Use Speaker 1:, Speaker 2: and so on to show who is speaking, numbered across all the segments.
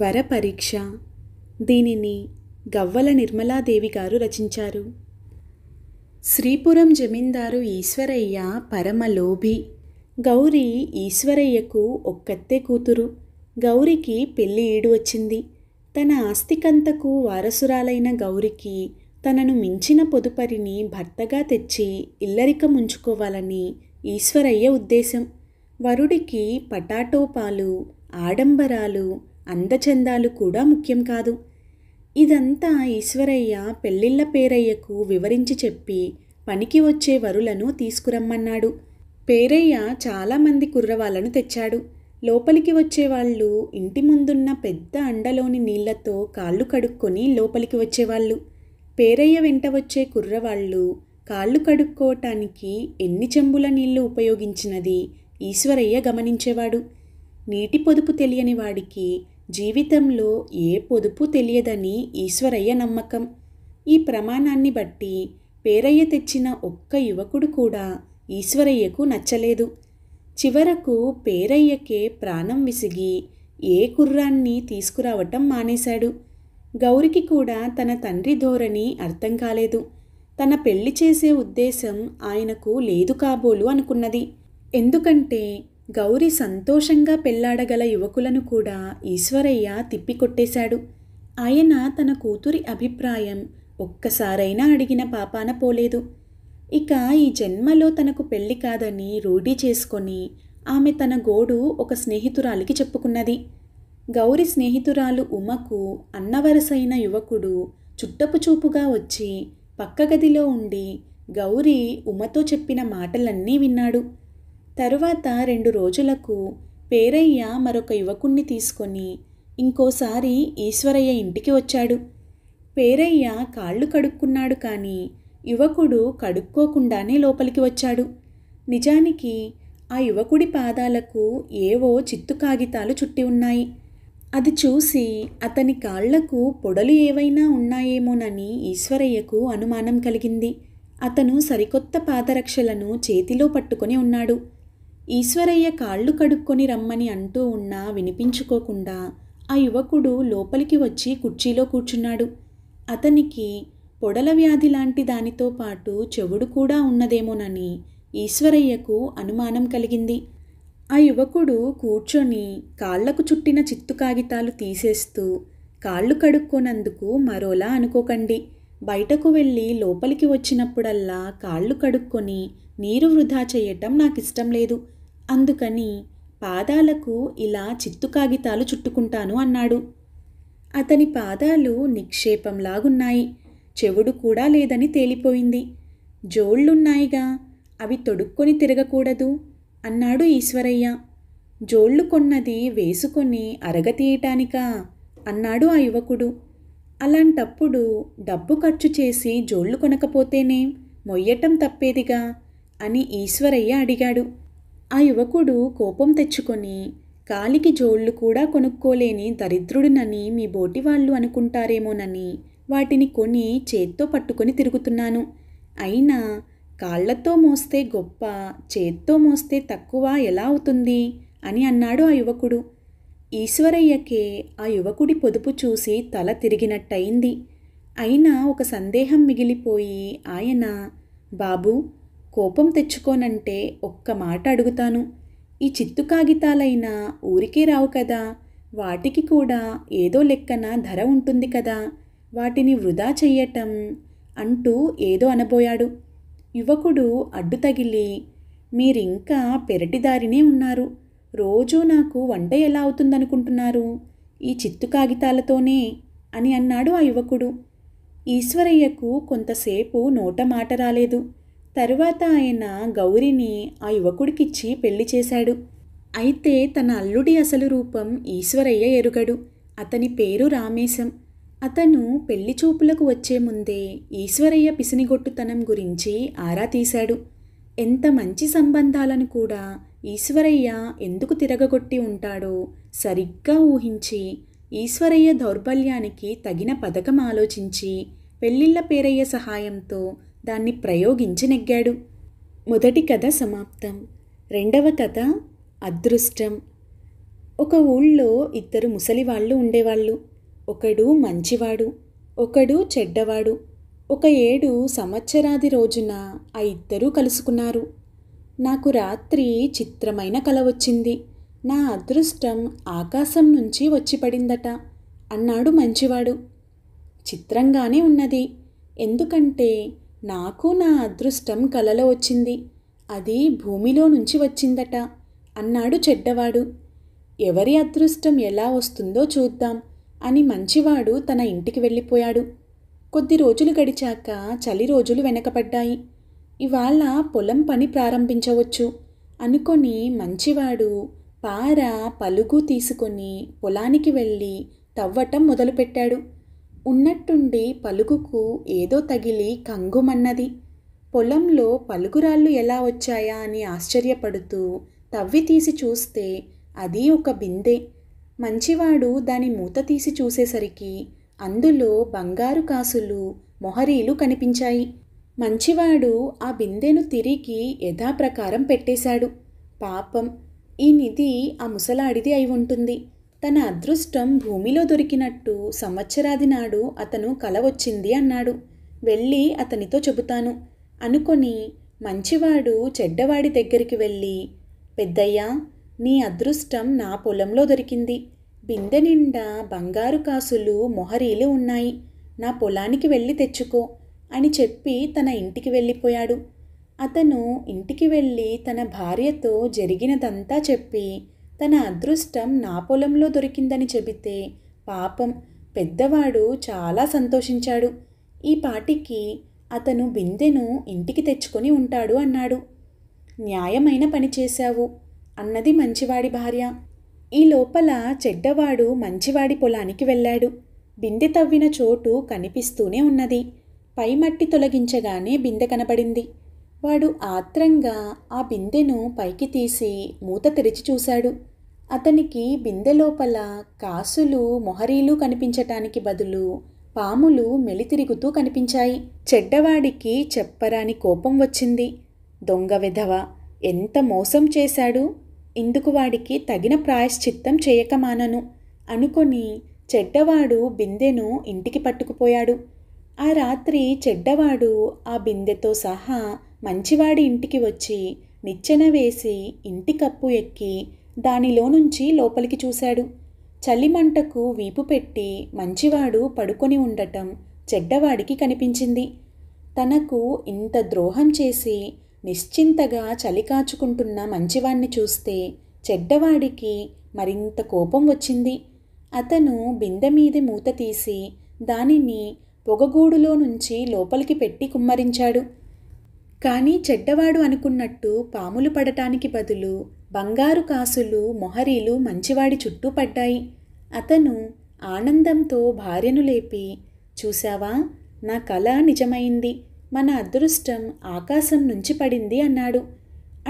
Speaker 1: వరపరీక్ష దీనిని గవ్వల నిర్మలాదేవి గారు రచించారు శ్రీపురం జమీందారు ఈశ్వరయ్య పరమలోభి గౌరీ ఈశ్వరయ్యకు ఒక్కత్తే కూతురు గౌరికి పెళ్లి ఈడు వచ్చింది తన ఆస్తికంతకు వారసురాలైన గౌరికి తనను మించిన పొదుపరిని భర్తగా తెచ్చి ఇల్లరిక ముంచుకోవాలని ఈశ్వరయ్య ఉద్దేశం వరుడికి పటాటోపాలు ఆడంబరాలు అందచందాలు కూడా ముఖ్యం కాదు ఇదంతా ఈశ్వరయ్య పెళ్ళిళ్ళ పేరయ్యకు వివరించి చెప్పి పనికి వచ్చే వరులను తీసుకురమ్మన్నాడు పేరయ్య చాలామంది కుర్రవాళ్లను తెచ్చాడు లోపలికి వచ్చేవాళ్ళు ఇంటి ముందున్న పెద్ద అండలోని నీళ్లతో కాళ్ళు కడుక్కొని లోపలికి వచ్చేవాళ్ళు పేరయ్య వెంట వచ్చే కుర్రవాళ్ళు కాళ్ళు కడుక్కోవటానికి ఎన్ని చెంబుల నీళ్లు ఉపయోగించినది ఈశ్వరయ్య గమనించేవాడు నీటి పొదుపు తెలియని వాడికి జీవితంలో ఏ పొదుపు తెలియదని ఈశ్వరయ్య నమ్మకం ఈ ప్రమాణాన్ని బట్టి పేరయ్య తెచ్చిన ఒక్క యువకుడు కూడా ఈశ్వరయ్యకు నచ్చలేదు చివరకు పేరయ్యకే ప్రాణం విసిగి ఏ కుర్రాన్ని తీసుకురావటం మానేశాడు గౌరికి కూడా తన తండ్రి ధోరణి అర్థం కాలేదు తన పెళ్లి చేసే ఉద్దేశం ఆయనకు లేదు కాబోలు అనుకున్నది ఎందుకంటే గౌరి సంతోషంగా పెళ్లాడగల యువకులను కూడా ఈశ్వరయ్య తిప్పికొట్టేశాడు ఆయన తన కూతురి అభిప్రాయం ఒక్కసారైనా అడిగిన పాపాన పోలేదు ఇక ఈ జన్మలో తనకు పెళ్లి కాదని రూఢీ చేసుకొని ఆమె తన గోడు ఒక స్నేహితురాలికి చెప్పుకున్నది గౌరి స్నేహితురాలు ఉమకు అన్నవరసైన యువకుడు చుట్టపు చూపుగా వచ్చి పక్క గదిలో ఉండి గౌరి ఉమతో చెప్పిన మాటలన్నీ విన్నాడు తరువాత రెండు రోజులకు పేరయ్య మరొక యువకుణ్ణి తీసుకొని ఇంకోసారి ఈశ్వరయ్య ఇంటికి వచ్చాడు పేరయ్య కాళ్ళు కడుక్కున్నాడు కానీ యువకుడు కడుక్కోకుండానే లోపలికి వచ్చాడు నిజానికి ఆ యువకుడి పాదాలకు ఏవో చిత్తు కాగితాలు చుట్టి ఉన్నాయి అది చూసి అతని కాళ్లకు పొడలు ఏవైనా ఉన్నాయేమోనని ఈశ్వరయ్యకు అనుమానం కలిగింది అతను సరికొత్త పాదరక్షలను చేతిలో పట్టుకొని ఉన్నాడు ఈశ్వరయ్య కాళ్ళు కడుక్కొని రమ్మని అంటూ ఉన్నా వినిపించుకోకుండా ఆ యువకుడు లోపలికి వచ్చి కుర్చీలో కూర్చున్నాడు అతనికి పొడల వ్యాధి లాంటి దానితో పాటు చెవుడు కూడా ఉన్నదేమోనని ఈశ్వరయ్యకు అనుమానం కలిగింది ఆ యువకుడు కూర్చొని కాళ్లకు చుట్టిన చిత్తు కాగితాలు తీసేస్తూ కాళ్ళు కడుక్కోనందుకు మరోలా అనుకోకండి బయటకు వెళ్ళి లోపలికి వచ్చినప్పుడల్లా కాళ్ళు కడుక్కొని నీరు వృధా చేయటం నాకు ఇష్టం లేదు అందుకని పాదాలకు ఇలా చిత్తు కాగితాలు చుట్టుకుంటాను అన్నాడు అతని పాదాలు నిక్షేపంలాగున్నాయి చెవుడు కూడా లేదని తేలిపోయింది జోళ్ళున్నాయిగా అవి తొడుక్కొని తిరగకూడదు అన్నాడు ఈశ్వరయ్య జోళ్ళు కొన్నది వేసుకొని అరగతీయటానికా అన్నాడు ఆ యువకుడు అలాంటప్పుడు డబ్బు ఖర్చు చేసి జోళ్ళు కొనకపోతేనే మొయ్యటం తప్పేదిగా అని ఈశ్వరయ్య అడిగాడు ఆ యువకుడు కోపం తెచ్చుకొని కాలికి జోళ్ళు కూడా కొనుక్కోలేని దరిద్రుడినని మీ బోటి వాళ్ళు అనుకుంటారేమోనని వాటిని కొని చేత్తో పట్టుకొని తిరుగుతున్నాను అయినా కాళ్లతో మోస్తే గొప్ప చేత్తో మోస్తే తక్కువ ఎలా అవుతుంది అని అన్నాడు ఆ యువకుడు ఈశ్వరయ్యకే ఆ యువకుడి పొదుపు చూసి తల తిరిగినట్టయింది అయినా ఒక సందేహం మిగిలిపోయి ఆయన బాబు కోపం తెచ్చుకోనంటే ఒక్క మాట అడుగుతాను ఈ చిత్తు కాగితాలైనా ఊరికే రావు కదా వాటికి కూడా ఏదో లెక్కన ధర ఉంటుంది కదా వాటిని వృధా చెయ్యటం అంటూ ఏదో అనబోయాడు యువకుడు అడ్డు తగిలి మీరింకా పెరటిదారినే ఉన్నారు రోజూ నాకు వంట ఎలా అవుతుందనుకుంటున్నారు ఈ చిత్తు కాగితాలతోనే అని అన్నాడు ఆ యువకుడు ఈశ్వరయ్యకు కొంతసేపు నోట మాట రాలేదు తరువాత ఆయన గౌరిని ఆ యువకుడికిచ్చి పెళ్లి చేశాడు అయితే తన అల్లుడి అసలు రూపం ఈశ్వరయ్య ఎరుగడు అతని పేరు రామేశం అతను పెళ్లి చూపులకు వచ్చే ముందే ఈశ్వరయ్య పిసినిగొట్టుతనం గురించి ఆరా తీశాడు ఎంత మంచి సంబంధాలను కూడా ఈశ్వరయ్య ఎందుకు తిరగగొట్టి ఉంటాడో సరిగ్గా ఊహించి ఈశ్వరయ్య దౌర్బల్యానికి తగిన పథకం ఆలోచించి పెళ్ళిళ్ళ పేరయ్య సహాయంతో దాన్ని ప్రయోగించి నెగ్గాడు మొదటి కథ సమాప్తం రెండవ కథ అదృష్టం ఒక ఊళ్ళో ఇద్దరు ముసలివాళ్ళు ఉండేవాళ్ళు ఒకడు మంచివాడు ఒకడు చెడ్డవాడు ఒక ఏడు సంవత్సరాది రోజున ఆ ఇద్దరూ కలుసుకున్నారు నాకు రాత్రి చిత్రమైన కల వచ్చింది నా అదృష్టం ఆకాశం నుంచి వచ్చి పడిందట అన్నాడు మంచివాడు చిత్రంగానే ఉన్నది ఎందుకంటే నాకు నా అదృష్టం కలలో వచ్చింది అది భూమిలో నుంచి వచ్చిందట అన్నాడు చెడ్డవాడు ఎవరి అదృష్టం ఎలా వస్తుందో చూద్దాం అని మంచివాడు తన ఇంటికి వెళ్ళిపోయాడు కొద్ది రోజులు గడిచాక చలి రోజులు వెనకపడ్డాయి ఇవాళ పొలం పని ప్రారంభించవచ్చు అనుకొని మంచివాడు పార పలుగు తీసుకొని పొలానికి వెళ్ళి తవ్వటం మొదలుపెట్టాడు ఉన్నట్టుండి పలుకుకు ఏదో తగిలి కంగుమన్నది పొలంలో పలుకురాళ్ళు ఎలా వచ్చాయా అని ఆశ్చర్యపడుతూ తవ్వి తీసి చూస్తే అది ఒక బిందె మంచివాడు దాని మూత తీసి చూసేసరికి అందులో బంగారు కాసులు మొహరీలు కనిపించాయి మంచివాడు ఆ బిందెను తిరిగి యథాప్రకారం పెట్టేశాడు పాపం ఈ నిధి ఆ ముసలాడిది అయి ఉంటుంది తన అదృష్టం భూమిలో దొరికినట్టు సంవత్సరాది నాడు అతను కల వచ్చింది అన్నాడు వెళ్ళి అతనితో చెబుతాను అనుకొని మంచివాడు చెడ్డవాడి దగ్గరికి వెళ్ళి పెద్దయ్యా నీ అదృష్టం నా పొలంలో దొరికింది బిందె నిండా బంగారు కాసులు మొహరీలు ఉన్నాయి నా పొలానికి వెళ్ళి తెచ్చుకో అని చెప్పి తన ఇంటికి వెళ్ళిపోయాడు అతను ఇంటికి వెళ్ళి తన భార్యతో జరిగినదంతా చెప్పి తన అదృష్టం నా పొలంలో దొరికిందని చెబితే పాపం పెద్దవాడు చాలా సంతోషించాడు ఈ పాటికి అతను బిందెను ఇంటికి తెచ్చుకొని ఉంటాడు అన్నాడు న్యాయమైన పని చేశావు అన్నది మంచివాడి భార్య ఈ లోపల చెడ్డవాడు మంచివాడి పొలానికి వెళ్ళాడు బిందె తవ్విన చోటు కనిపిస్తూనే ఉన్నది పై మట్టి తొలగించగానే బిందె కనబడింది వాడు ఆత్రంగా ఆ బిందెను పైకి తీసి మూత తెరిచి చూశాడు అతనికి బిందె లోపల కాసులు మొహరీలు కనిపించటానికి బదులు పాములు మెలితిరుగుతూ కనిపించాయి చెడ్డవాడికి చెప్పరాని కోపం వచ్చింది దొంగ విధవ ఎంత మోసం చేశాడు ఇందుకు వాడికి తగిన ప్రాయశ్చిత్తం చేయకమానను అనుకొని చెడ్డవాడు బిందెను ఇంటికి పట్టుకుపోయాడు ఆ రాత్రి చెడ్డవాడు ఆ బిందెతో సహా మంచివాడి ఇంటికి వచ్చి నిచ్చెన వేసి ఇంటి కప్పు ఎక్కి దానిలో నుంచి లోపలికి చూశాడు చలిమంటకు వీపు పెట్టి మంచివాడు పడుకొని ఉండటం చెడ్డవాడికి కనిపించింది తనకు ఇంత ద్రోహం చేసి నిశ్చింతగా చలికాచుకుంటున్న మంచివాణ్ణి చూస్తే చెడ్డవాడికి మరింత కోపం వచ్చింది అతను బిందె మీది మూత తీసి దానిని పొగగూడులో నుంచి లోపలికి పెట్టి కుమ్మరించాడు కానీ చెడ్డవాడు అనుకున్నట్టు పాములు పడటానికి బదులు బంగారు కాసులు మొహరీలు మంచివాడి చుట్టూ పడ్డాయి అతను ఆనందంతో భార్యను లేపి చూశావా నా కళ నిజమైంది మన అదృష్టం ఆకాశం నుంచి పడింది అన్నాడు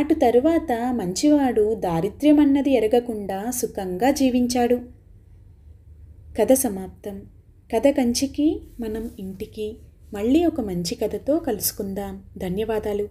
Speaker 1: అటు తరువాత మంచివాడు దారిద్ర్యం అన్నది ఎరగకుండా సుఖంగా జీవించాడు కథ సమాప్తం కథ కంచికి మనం ఇంటికి మళ్ళీ ఒక మంచి కథతో కలుసుకుందాం ధన్యవాదాలు